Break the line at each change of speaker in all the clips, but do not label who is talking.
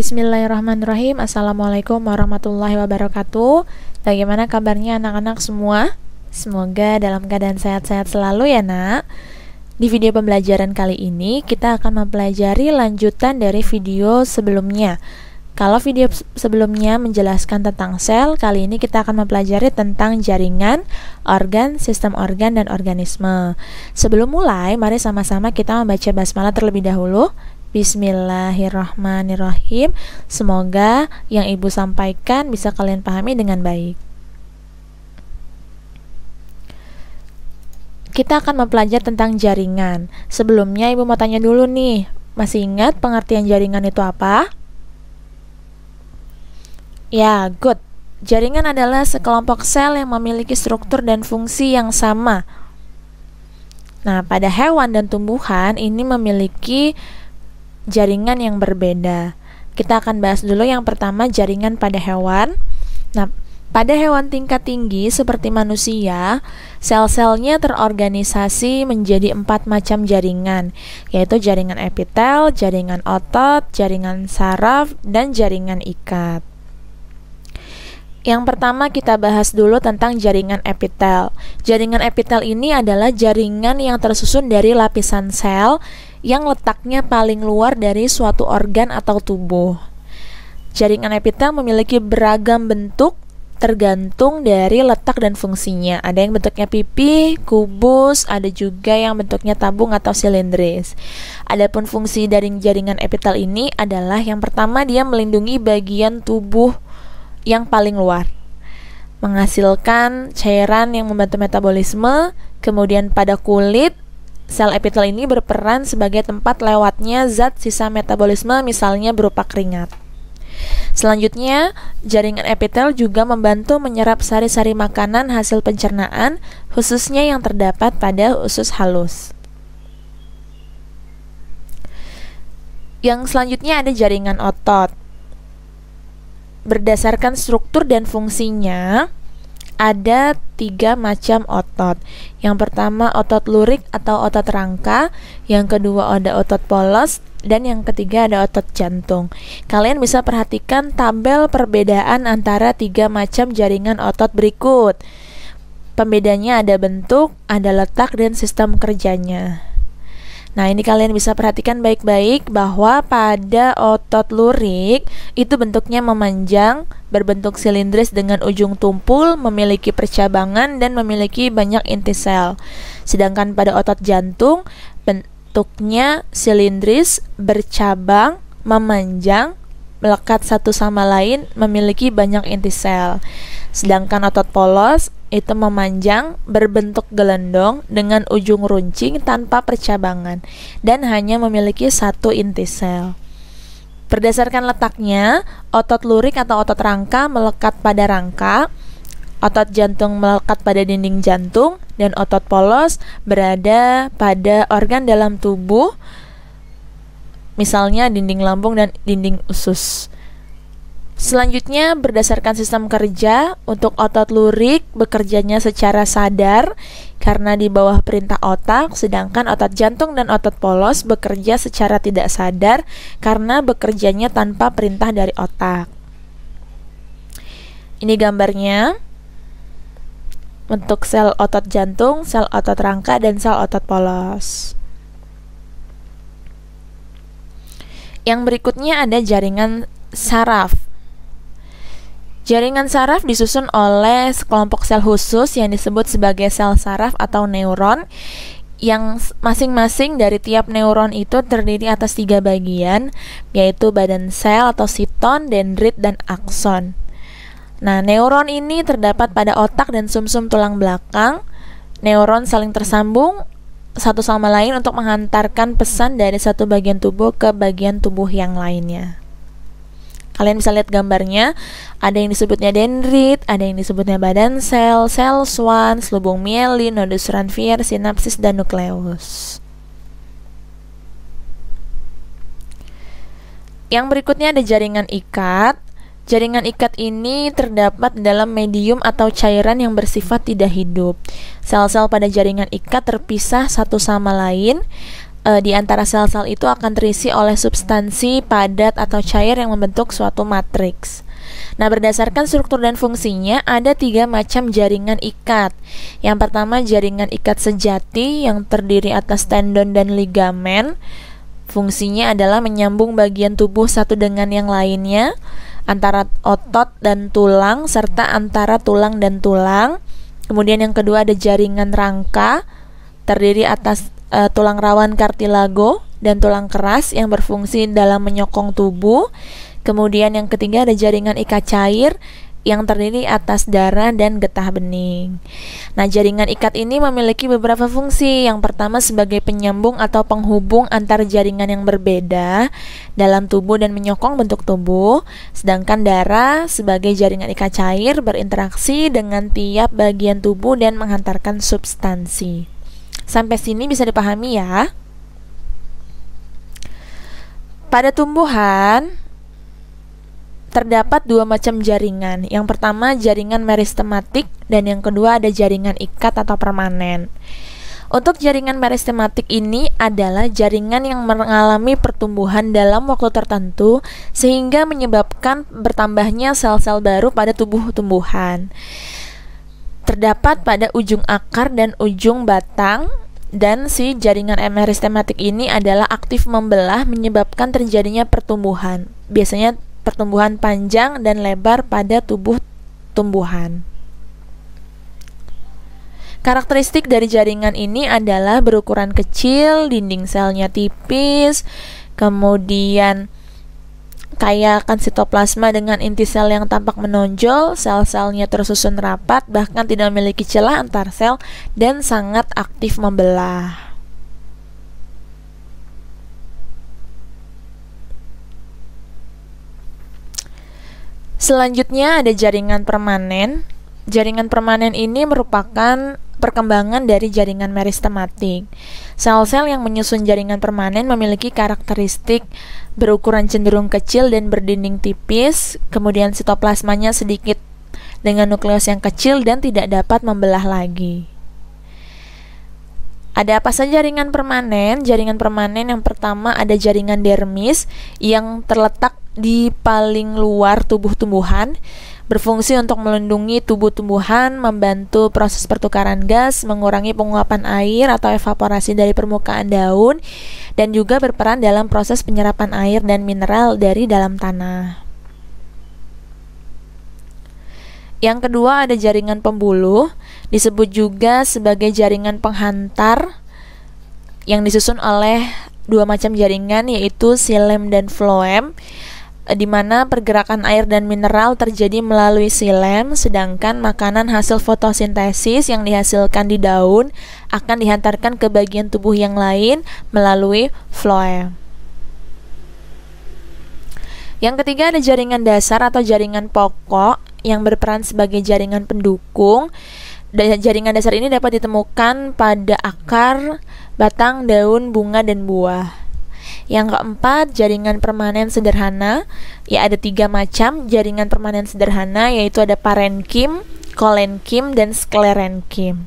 Bismillahirrahmanirrahim Assalamualaikum warahmatullahi wabarakatuh Bagaimana kabarnya anak-anak semua? Semoga dalam keadaan sehat-sehat selalu ya nak Di video pembelajaran kali ini Kita akan mempelajari lanjutan dari video sebelumnya Kalau video sebelumnya menjelaskan tentang sel Kali ini kita akan mempelajari tentang jaringan, organ, sistem organ, dan organisme Sebelum mulai, mari sama-sama kita membaca basmalah terlebih dahulu Bismillahirrahmanirrahim. Semoga yang Ibu sampaikan bisa kalian pahami dengan baik. Kita akan mempelajari tentang jaringan. Sebelumnya Ibu mau tanya dulu nih, masih ingat pengertian jaringan itu apa? Ya, good. Jaringan adalah sekelompok sel yang memiliki struktur dan fungsi yang sama. Nah, pada hewan dan tumbuhan ini memiliki jaringan yang berbeda. Kita akan bahas dulu yang pertama jaringan pada hewan. Nah, pada hewan tingkat tinggi seperti manusia, sel-selnya terorganisasi menjadi empat macam jaringan, yaitu jaringan epitel, jaringan otot, jaringan saraf, dan jaringan ikat. Yang pertama kita bahas dulu tentang jaringan epitel. Jaringan epitel ini adalah jaringan yang tersusun dari lapisan sel yang letaknya paling luar dari suatu organ atau tubuh. Jaringan epitel memiliki beragam bentuk tergantung dari letak dan fungsinya. Ada yang bentuknya pipih, kubus, ada juga yang bentuknya tabung atau silindris. Adapun fungsi dari jaringan epitel ini adalah yang pertama dia melindungi bagian tubuh yang paling luar. Menghasilkan cairan yang membantu metabolisme, kemudian pada kulit Sel epitel ini berperan sebagai tempat lewatnya zat sisa metabolisme misalnya berupa keringat. Selanjutnya, jaringan epitel juga membantu menyerap sari-sari makanan hasil pencernaan, khususnya yang terdapat pada usus halus. Yang selanjutnya ada jaringan otot. Berdasarkan struktur dan fungsinya, ada tiga macam otot. Yang pertama otot lurik atau otot rangka, yang kedua ada otot polos, dan yang ketiga ada otot jantung. Kalian bisa perhatikan tabel perbedaan antara tiga macam jaringan otot berikut. Pembedanya ada bentuk, ada letak, dan sistem kerjanya. Nah, ini kalian bisa perhatikan baik-baik bahwa pada otot lurik itu bentuknya memanjang, berbentuk silindris dengan ujung tumpul, memiliki percabangan dan memiliki banyak inti sel. Sedangkan pada otot jantung bentuknya silindris, bercabang, memanjang, melekat satu sama lain, memiliki banyak inti sel. Sedangkan otot polos itu memanjang, berbentuk gelendong dengan ujung runcing tanpa percabangan dan hanya memiliki satu inti sel. Berdasarkan letaknya, otot lurik atau otot rangka melekat pada rangka, otot jantung melekat pada dinding jantung, dan otot polos berada pada organ dalam tubuh, misalnya dinding lambung dan dinding usus. Selanjutnya, berdasarkan sistem kerja, untuk otot lurik bekerjanya secara sadar karena di bawah perintah otak, sedangkan otot jantung dan otot polos bekerja secara tidak sadar karena bekerjanya tanpa perintah dari otak. Ini gambarnya untuk sel otot jantung, sel otot rangka, dan sel otot polos. Yang berikutnya ada jaringan saraf Jaringan saraf disusun oleh sekelompok sel khusus yang disebut sebagai sel saraf atau neuron yang masing-masing dari tiap neuron itu terdiri atas tiga bagian yaitu badan sel atau siton, dendrit, dan akson. Nah, neuron ini terdapat pada otak dan sumsum tulang belakang. Neuron saling tersambung satu sama lain untuk menghantarkan pesan dari satu bagian tubuh ke bagian tubuh yang lainnya. Kalian bisa lihat gambarnya, ada yang disebutnya dendrit, ada yang disebutnya badan sel, sel swan, selubung mielin, nodus ranvier, sinapsis, dan nukleus. Yang berikutnya ada jaringan ikat. Jaringan ikat ini terdapat dalam medium atau cairan yang bersifat tidak hidup. Sel-sel pada jaringan ikat terpisah satu sama lain e, di antara sel-sel itu akan terisi oleh substansi padat atau cair yang membentuk suatu matriks. Nah, berdasarkan struktur dan fungsinya, ada tiga macam jaringan ikat. Yang pertama, jaringan ikat sejati yang terdiri atas tendon dan ligamen. Fungsinya adalah menyambung bagian tubuh satu dengan yang lainnya, antara otot dan tulang, serta antara tulang dan tulang. Kemudian yang kedua ada jaringan rangka, terdiri atas uh, tulang rawan kartilago dan tulang keras yang berfungsi dalam menyokong tubuh. Kemudian yang ketiga ada jaringan ika cair yang terdiri atas darah dan getah bening. Nah, jaringan ikat ini memiliki beberapa fungsi. Yang pertama sebagai penyambung atau penghubung antar jaringan yang berbeda dalam tubuh dan menyokong bentuk tubuh, sedangkan darah sebagai jaringan ikat cair berinteraksi dengan tiap bagian tubuh dan menghantarkan substansi. Sampai sini bisa dipahami ya. Pada tumbuhan terdapat dua macam jaringan. Yang pertama jaringan meristematik dan yang kedua ada jaringan ikat atau permanen. Untuk jaringan meristematik ini adalah jaringan yang mengalami pertumbuhan dalam waktu tertentu sehingga menyebabkan bertambahnya sel-sel baru pada tubuh tumbuhan terdapat pada ujung akar dan ujung batang dan si jaringan meristematik ini adalah aktif membelah menyebabkan terjadinya pertumbuhan. Biasanya pertumbuhan panjang dan lebar pada tubuh tumbuhan. Karakteristik dari jaringan ini adalah berukuran kecil, dinding selnya tipis, kemudian kaya akan sitoplasma dengan inti sel yang tampak menonjol, sel-selnya tersusun rapat, bahkan tidak memiliki celah antar sel, dan sangat aktif membelah. Selanjutnya ada jaringan permanen. Jaringan permanen ini merupakan perkembangan dari jaringan meristematik. Sel-sel yang menyusun jaringan permanen memiliki karakteristik berukuran cenderung kecil dan berdinding tipis, kemudian sitoplasmanya sedikit dengan nukleus yang kecil dan tidak dapat membelah lagi. Ada apa saja jaringan permanen? Jaringan permanen yang pertama ada jaringan dermis yang terletak di paling luar tubuh tumbuhan berfungsi untuk melindungi tubuh tumbuhan, membantu proses pertukaran gas, mengurangi penguapan air atau evaporasi dari permukaan daun, dan juga berperan dalam proses penyerapan air dan mineral dari dalam tanah. Yang kedua ada jaringan pembuluh, disebut juga sebagai jaringan penghantar yang disusun oleh dua macam jaringan yaitu silem dan floem. Eh, di mana pergerakan air dan mineral terjadi melalui silem, sedangkan makanan hasil fotosintesis yang dihasilkan di daun akan dihantarkan ke bagian tubuh yang lain melalui floem. Yang ketiga ada jaringan dasar atau jaringan pokok yang berperan sebagai jaringan pendukung. Jaringan dasar ini dapat ditemukan pada akar, batang, daun, bunga, dan buah. Yang keempat, jaringan permanen sederhana. Ya, ada tiga macam jaringan permanen sederhana, yaitu ada parenkim, kolenkim, dan sklerenkim.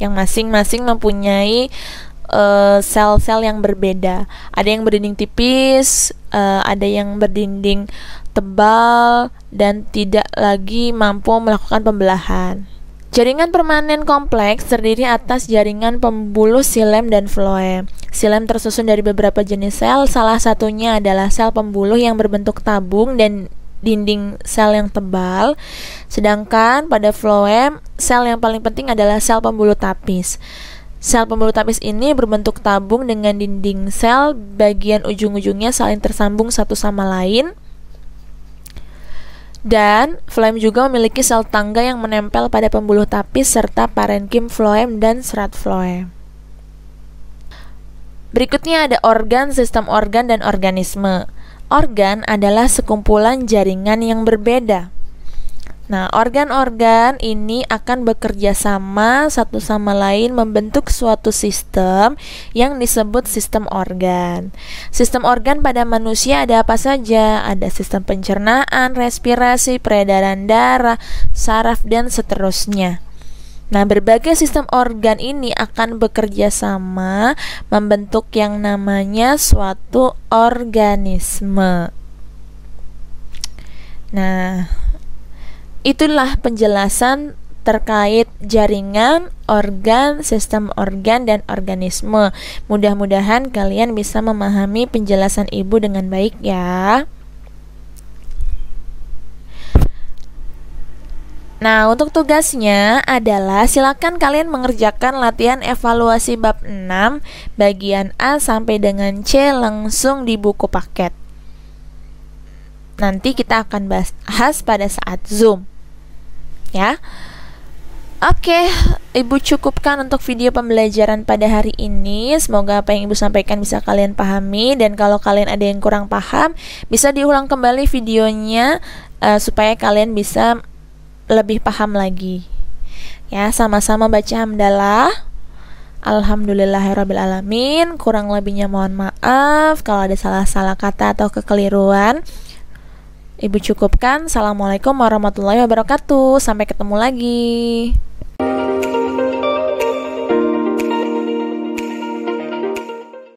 Yang masing-masing mempunyai eh, sel-sel uh, yang berbeda. Ada yang berdinding tipis, uh, ada yang berdinding tebal dan tidak lagi mampu melakukan pembelahan. Jaringan permanen kompleks terdiri atas jaringan pembuluh silem dan floem. Silem tersusun dari beberapa jenis sel, salah satunya adalah sel pembuluh yang berbentuk tabung dan dinding sel yang tebal. Sedangkan pada floem, sel yang paling penting adalah sel pembuluh tapis. Sel pembuluh tapis ini berbentuk tabung dengan dinding sel, bagian ujung-ujungnya saling tersambung satu sama lain. Dan floem juga memiliki sel tangga yang menempel pada pembuluh tapis serta parenkim floem dan serat floem. Berikutnya ada organ, sistem organ, dan organisme. Organ adalah sekumpulan jaringan yang berbeda. Nah, organ-organ ini akan bekerja sama satu sama lain membentuk suatu sistem yang disebut sistem organ. Sistem organ pada manusia ada apa saja? Ada sistem pencernaan, respirasi, peredaran darah, saraf dan seterusnya. Nah, berbagai sistem organ ini akan bekerja sama membentuk yang namanya suatu organisme. Nah, itulah penjelasan terkait jaringan, organ, sistem organ, dan organisme. Mudah-mudahan kalian bisa memahami penjelasan ibu dengan baik, ya. Nah, untuk tugasnya adalah silakan kalian mengerjakan latihan evaluasi bab 6 bagian A sampai dengan C langsung di buku paket. Nanti kita akan bahas pada saat Zoom ya. Oke, Ibu cukupkan untuk video pembelajaran pada hari ini. Semoga apa yang Ibu sampaikan bisa kalian pahami dan kalau kalian ada yang kurang paham, bisa diulang kembali videonya uh, supaya kalian bisa lebih paham lagi. Ya, sama-sama baca hamdalah. Alhamdulillahirabbil alamin. Kurang lebihnya mohon maaf kalau ada salah-salah kata atau kekeliruan. Ibu cukupkan. Assalamualaikum warahmatullahi wabarakatuh. Sampai ketemu lagi.